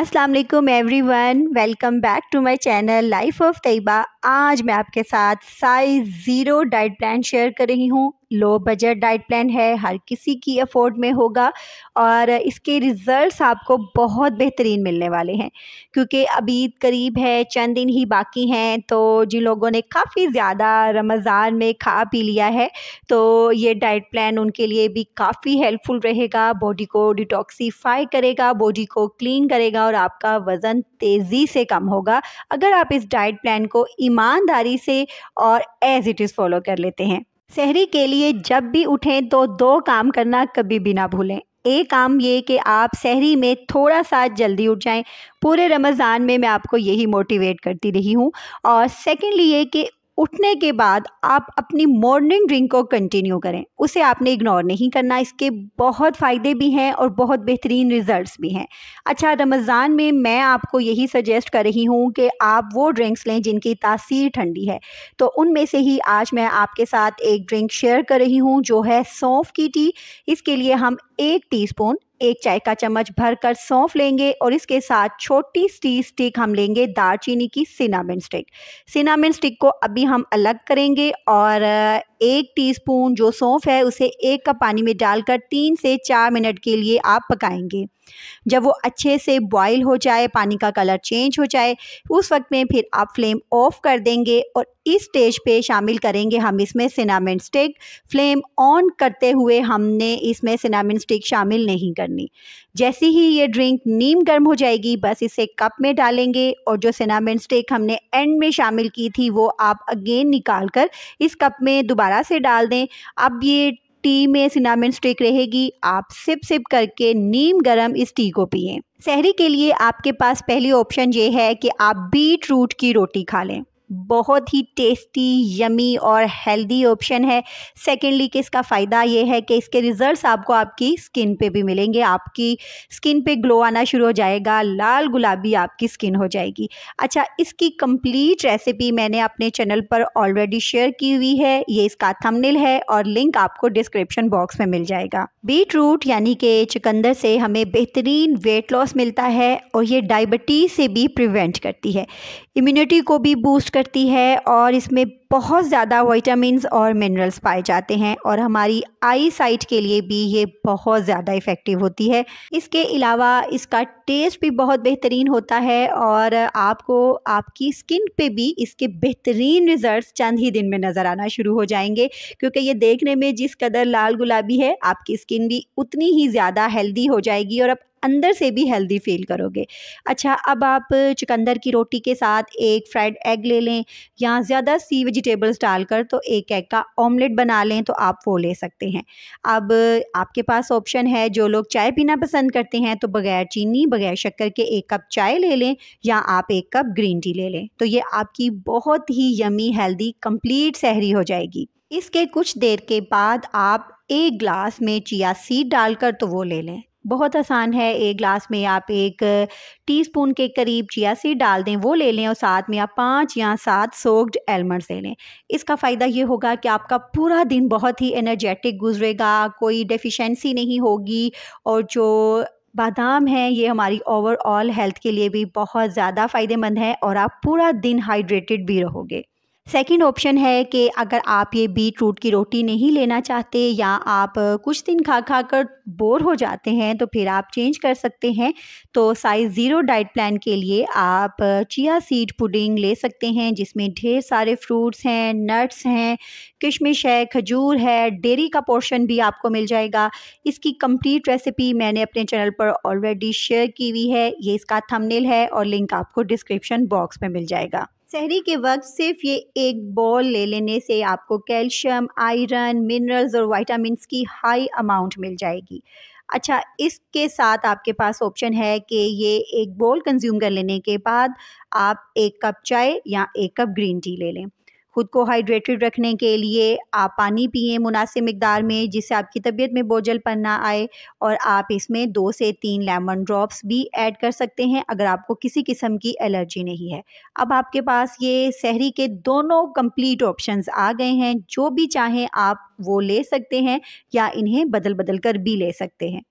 Assalamualaikum everyone welcome back to my channel life of taiba आज मैं आपके साथ size zero diet plan share कर रही हूँ लो बजट डाइट प्लान है हर किसी की अफोर्ड में होगा और इसके रिज़ल्ट्स आपको बहुत बेहतरीन मिलने वाले हैं क्योंकि अभी करीब है चंद दिन ही बाकी हैं तो जिन लोगों ने काफ़ी ज़्यादा रमज़ान में खा पी लिया है तो ये डाइट प्लान उनके लिए भी काफ़ी हेल्पफुल रहेगा बॉडी को डिटॉक्सीफाई करेगा बॉडी को क्लीन करेगा और आपका वज़न तेज़ी से कम होगा अगर आप इस डाइट प्लान को ईमानदारी से और एज इट इज़ फॉलो कर लेते हैं शहरी के लिए जब भी उठें तो दो काम करना कभी भी ना भूलें एक काम ये कि आप शहरी में थोड़ा सा जल्दी उठ जाएं पूरे रमज़ान में मैं आपको यही मोटिवेट करती रही हूँ और सेकेंडली ये कि उठने के बाद आप अपनी मॉर्निंग ड्रिंक को कंटिन्यू करें उसे आपने इग्नोर नहीं करना इसके बहुत फ़ायदे भी हैं और बहुत बेहतरीन रिजल्ट्स भी हैं अच्छा रमज़ान में मैं आपको यही सजेस्ट कर रही हूँ कि आप वो ड्रिंक्स लें जिनकी तासीर ठंडी है तो उनमें से ही आज मैं आपके साथ एक ड्रिंक शेयर कर रही हूँ जो है सौंफ की टी इसके लिए हम एक टी एक चाय का चम्मच भरकर सौंफ लेंगे और इसके साथ छोटी टी स्टिक हम लेंगे दालचीनी की सिनामिन स्टिक सिनामिन स्टिक को अभी हम अलग करेंगे और एक टीस्पून जो सौंफ है उसे एक कप पानी में डालकर तीन से चार मिनट के लिए आप पकाएंगे जब वो अच्छे से बॉयल हो जाए पानी का कलर चेंज हो जाए उस वक्त में फिर आप फ्लेम ऑफ कर देंगे और इस स्टेज पे शामिल करेंगे हम इसमें सिनामिन स्टिक फ्लेम ऑन करते हुए हमने इसमें सिनामिन स्टिक शामिल नहीं करनी जैसे ही ये ड्रिंक नीम गर्म हो जाएगी बस इसे कप में डालेंगे और जो सिनामिन स्टिक हमने एंड में शामिल की थी वो आप अगेन निकाल कर इस कप में दोबारा से डाल दें अब ये टी में सिनामिन स्टिक रहेगी आप सिप सिप करके नीम गरम इस टी को पिए शहरी के लिए आपके पास पहली ऑप्शन ये है कि आप बीट रूट की रोटी खा लें बहुत ही टेस्टी यमी और हेल्दी ऑप्शन है सेकेंडली कि इसका फ़ायदा ये है कि इसके रिज़ल्ट आपको आपकी स्किन पे भी मिलेंगे आपकी स्किन पे ग्लो आना शुरू हो जाएगा लाल गुलाबी आपकी स्किन हो जाएगी अच्छा इसकी कंप्लीट रेसिपी मैंने अपने चैनल पर ऑलरेडी शेयर की हुई है ये इसका थमनिल है और लिंक आपको डिस्क्रिप्शन बॉक्स में मिल जाएगा बीट रूट यानी कि चिकंदर से हमें बेहतरीन वेट लॉस मिलता है और ये डायबिटीज़ से भी प्रिवेंट करती है इम्यूनिटी को भी बूस्ट कर करती है और इसमें बहुत ज़्यादा वाइटामस और मिनरल्स पाए जाते हैं और हमारी आई साइट के लिए भी ये बहुत ज़्यादा इफ़ेक्टिव होती है इसके अलावा इसका टेस्ट भी बहुत बेहतरीन होता है और आपको आपकी स्किन पे भी इसके बेहतरीन रिज़ल्ट चंद ही दिन में नज़र आना शुरू हो जाएंगे क्योंकि ये देखने में जिस कदर लाल गुलाबी है आपकी स्किन भी उतनी ही ज़्यादा हेल्दी हो जाएगी और अब अंदर से भी हेल्दी फील करोगे अच्छा अब आप चुकंदर की रोटी के साथ एक फ्राइड एग ले लें या ज़्यादा सी वेजिटेबल्स डालकर तो एक एग का ऑमलेट बना लें तो आप वो ले सकते हैं अब आपके पास ऑप्शन है जो लोग चाय पीना पसंद करते हैं तो बगैर चीनी बगैर शक्कर के एक कप चाय ले लें या आप एक कप ग्रीन टी ले लें तो ये आपकी बहुत ही यमी हेल्दी कम्प्लीट सहरी हो जाएगी इसके कुछ देर के बाद आप एक ग्लास में चिया सीड डालकर तो वो ले लें बहुत आसान है एक ग्लास में आप एक टीस्पून के करीब चिया सीड डाल दें वो ले लें और साथ में आप पाँच या सात सोक्ड एलमंड्स ले लें इसका फ़ायदा ये होगा कि आपका पूरा दिन बहुत ही एनर्जेटिक गुजरेगा कोई डेफिशिएंसी नहीं होगी और जो बादाम हैं ये हमारी ओवरऑल हेल्थ के लिए भी बहुत ज़्यादा फ़ायदेमंद है और आप पूरा दिन हाइड्रेटेड भी रहोगे सेकंड ऑप्शन है कि अगर आप ये बीट रूट की रोटी नहीं लेना चाहते या आप कुछ दिन खा खा कर बोर हो जाते हैं तो फिर आप चेंज कर सकते हैं तो साइज़ ज़ीरो डाइट प्लान के लिए आप चिया सीड पुडिंग ले सकते हैं जिसमें ढेर सारे फ्रूट्स हैं नट्स हैं किशमिश है खजूर है डेरी का पोर्शन भी आपको मिल जाएगा इसकी कंप्लीट रेसिपी मैंने अपने चैनल पर ऑलरेडी शेयर की हुई है ये इसका थमनेल है और लिंक आपको डिस्क्रिप्शन बॉक्स में मिल जाएगा सहरी के वक्त सिर्फ ये एक बॉल ले लेने से आपको कैल्शियम आयरन मिनरल्स और वाइटामिन की हाई अमाउंट मिल जाएगी अच्छा इसके साथ आपके पास ऑप्शन है कि ये एक बॉल कंज्यूम कर लेने के बाद आप एक कप चाय या एक कप ग्रीन टी ले लें खुद को हाइड्रेटेड रखने के लिए आप पानी पिए मुनासिब मकदार में जिससे आपकी तबीयत में बोझलपन ना आए और आप इसमें दो से तीन लेमन ड्रॉप्स भी ऐड कर सकते हैं अगर आपको किसी किस्म की एलर्जी नहीं है अब आपके पास ये शहरी के दोनों कंप्लीट ऑप्शंस आ गए हैं जो भी चाहें आप वो ले सकते हैं या इन्हें बदल बदल कर भी ले सकते हैं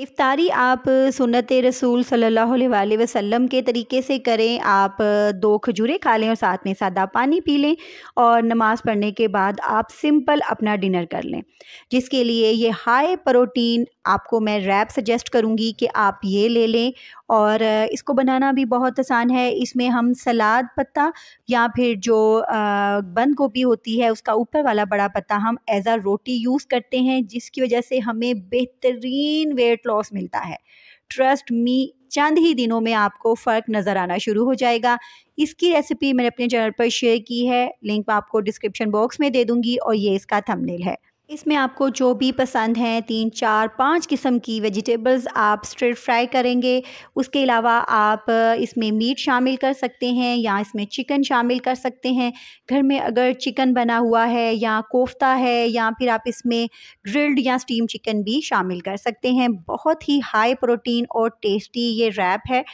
इफ़ारी आप सुनत रसूल सल्लल्लाहु अलैहि वसल्लम के तरीके से करें आप दो खजूरें खा लें और साथ में सादा पानी पी लें और नमाज़ पढ़ने के बाद आप सिंपल अपना डिनर कर लें जिसके लिए ये हाई प्रोटीन आपको मैं रैप सजेस्ट करूँगी कि आप ये ले लें और इसको बनाना भी बहुत आसान है इसमें हम सलाद पत्ता या फिर जो बंद गोभी होती है उसका ऊपर वाला बड़ा पत्ता हम एज आ रोटी यूज़ करते हैं जिसकी वजह से हमें बेहतरीन वेट लॉस मिलता है ट्रस्ट मी चंद ही दिनों में आपको फ़र्क नज़र आना शुरू हो जाएगा इसकी रेसिपी मैंने अपने चैनल पर शेयर की है लिंक आपको डिस्क्रिप्शन बॉक्स में दे दूंगी और ये इसका थंबनेल है इसमें आपको जो भी पसंद हैं तीन चार पाँच किस्म की वेजिटेबल्स आप स्ट्रेट फ्राई करेंगे उसके अलावा आप इसमें मीट शामिल कर सकते हैं या इसमें चिकन शामिल कर सकते हैं घर में अगर चिकन बना हुआ है या कोफ्ता है या फिर आप इसमें ग्रिल्ड या स्टीम चिकन भी शामिल कर सकते हैं बहुत ही हाई प्रोटीन और टेस्टी ये रैप है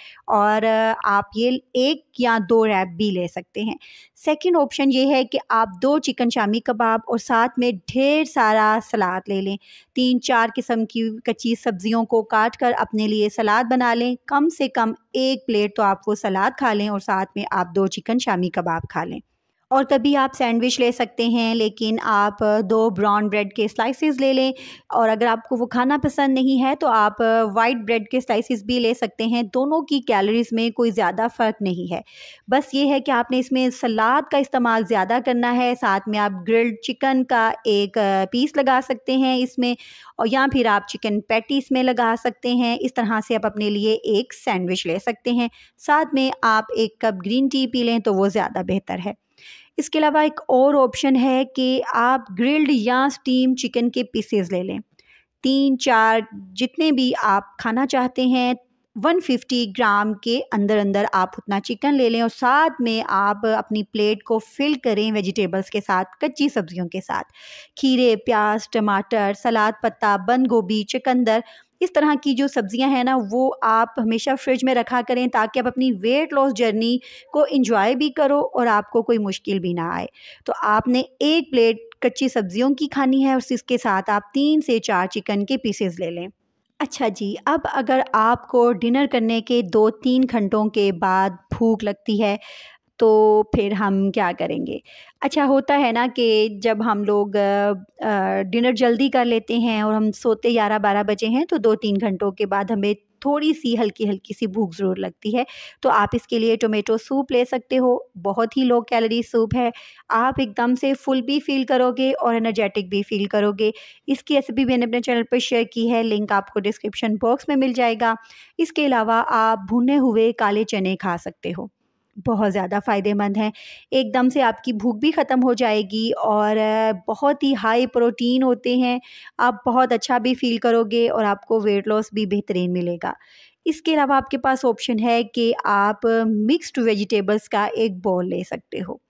और आप ये एक या दो रैप भी ले सकते हैं सेकेंड ऑप्शन ये है कि आप दो चिकन शामी कबाब और साथ में ढेर सारे सारा सलाद ले लें तीन चार किस्म की कच्ची सब्जियों को काट कर अपने लिए सलाद बना लें कम से कम एक प्लेट तो आप वो सलाद खा लें और साथ में आप दो चिकन शामी कबाब खा लें और तभी आप सैंडविच ले सकते हैं लेकिन आप दो ब्राउन ब्रेड के स्लाइसेस ले लें और अगर आपको वो खाना पसंद नहीं है तो आप वाइट ब्रेड के स्लाइसेस भी ले सकते हैं दोनों की कैलोरीज़ में कोई ज़्यादा फ़र्क नहीं है बस ये है कि आपने इसमें सलाद का इस्तेमाल ज़्यादा करना है साथ में आप ग्रिल्ड चिकन का एक पीस लगा सकते हैं इसमें और या फिर आप चिकन पैटी इसमें लगा सकते हैं इस तरह से आप अपने लिए एक सैंडविच ले सकते हैं साथ में आप एक कप ग्रीन टी पी लें तो वो ज़्यादा बेहतर है इसके अलावा एक और ऑप्शन है कि आप ग्रिल्ड या स्टीम चिकन के पीसेस ले लें तीन चार जितने भी आप खाना चाहते हैं 150 ग्राम के अंदर अंदर आप उतना चिकन ले लें और साथ में आप अपनी प्लेट को फिल करें वेजिटेबल्स के साथ कच्ची सब्जियों के साथ खीरे प्याज टमाटर सलाद पत्ता बंद गोभी चिकंदर इस तरह की जो सब्ज़ियां हैं ना वो आप हमेशा फ्रिज में रखा करें ताकि आप अपनी वेट लॉस जर्नी को इंजॉय भी करो और आपको कोई मुश्किल भी ना आए तो आपने एक प्लेट कच्ची सब्जियों की खानी है और इसके साथ आप तीन से चार चिकन के पीसेस ले लें अच्छा जी अब अगर आपको डिनर करने के दो तीन घंटों के बाद भूख लगती है तो फिर हम क्या करेंगे अच्छा होता है ना कि जब हम लोग डिनर जल्दी कर लेते हैं और हम सोते ग्यारह बारह बजे हैं तो दो तीन घंटों के बाद हमें थोड़ी सी हल्की हल्की सी भूख ज़रूर लगती है तो आप इसके लिए टोमेटो सूप ले सकते हो बहुत ही लो कैलोरी सूप है आप एकदम से फुल भी फील करोगे और एनर्जेटिक भी फील करोगे इसकी रेसिपी मैंने अपने चैनल पर शेयर की है लिंक आपको डिस्क्रिप्शन बॉक्स में मिल जाएगा इसके अलावा आप भुने हुए काले चने खा सकते हो बहुत ज़्यादा फ़ायदेमंद हैं एकदम से आपकी भूख भी ख़त्म हो जाएगी और बहुत ही हाई प्रोटीन होते हैं आप बहुत अच्छा भी फील करोगे और आपको वेट लॉस भी बेहतरीन मिलेगा इसके अलावा आपके पास ऑप्शन है कि आप मिक्स्ड वेजिटेबल्स का एक बॉल ले सकते हो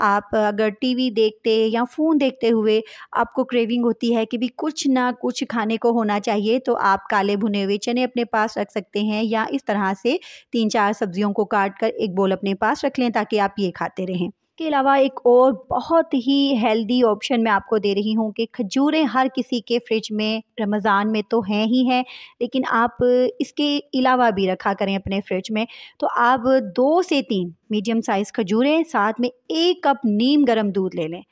आप अगर टीवी देखते या फ़ोन देखते हुए आपको क्रेविंग होती है कि भी कुछ ना कुछ खाने को होना चाहिए तो आप काले भुने हुए चने अपने पास रख सकते हैं या इस तरह से तीन चार सब्जियों को काट कर एक बोल अपने पास रख लें ताकि आप ये खाते रहें इसके अलावा एक और बहुत ही हेल्दी ऑप्शन मैं आपको दे रही हूँ कि खजूरें हर किसी के फ्रिज में रमज़ान में तो हैं ही हैं लेकिन आप इसके अलावा भी रखा करें अपने फ्रिज में तो आप दो से तीन मीडियम साइज़ खजूरें साथ में एक कप नीम गर्म दूध ले लें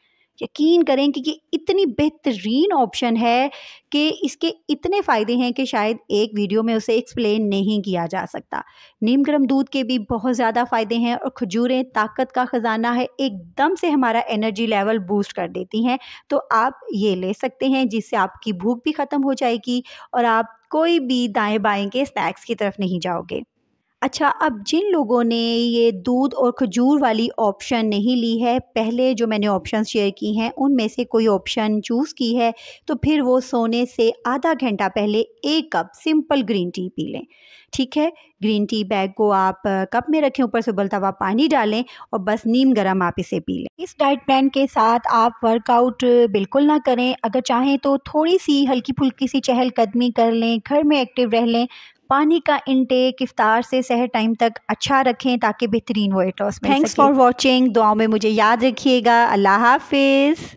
यकीन करें कि ये इतनी बेहतरीन ऑप्शन है कि इसके इतने फ़ायदे हैं कि शायद एक वीडियो में उसे एक्सप्लेन नहीं किया जा सकता नीम गर्म दूध के भी बहुत ज़्यादा फ़ायदे हैं और खजूरें ताकत का ख़जाना है एकदम से हमारा एनर्जी लेवल बूस्ट कर देती हैं तो आप ये ले सकते हैं जिससे आपकी भूख भी ख़त्म हो जाएगी और आप कोई भी दाएँ बाएँ के स्नैक्स की तरफ नहीं जाओगे अच्छा अब जिन लोगों ने ये दूध और खजूर वाली ऑप्शन नहीं ली है पहले जो मैंने ऑप्शन शेयर की हैं उनमें से कोई ऑप्शन चूज़ की है तो फिर वो सोने से आधा घंटा पहले एक कप सिंपल ग्रीन टी पी लें ठीक है ग्रीन टी बैग को आप कप में रखें ऊपर से उबलता हुआ पानी डालें और बस नीम गर्म आप इसे पी लें इस डाइट प्लान के साथ आप वर्कआउट बिल्कुल ना करें अगर चाहें तो थोड़ी सी हल्की फुल्की सी चहलकदमी कर लें घर में एक्टिव रह लें पानी का इनटेक इफ्तार से सहर टाइम तक अच्छा रखें ताकि बेहतरीन weight loss thanks for watching दुआ में मुझे याद रखिएगा अल्लाह हाफिज़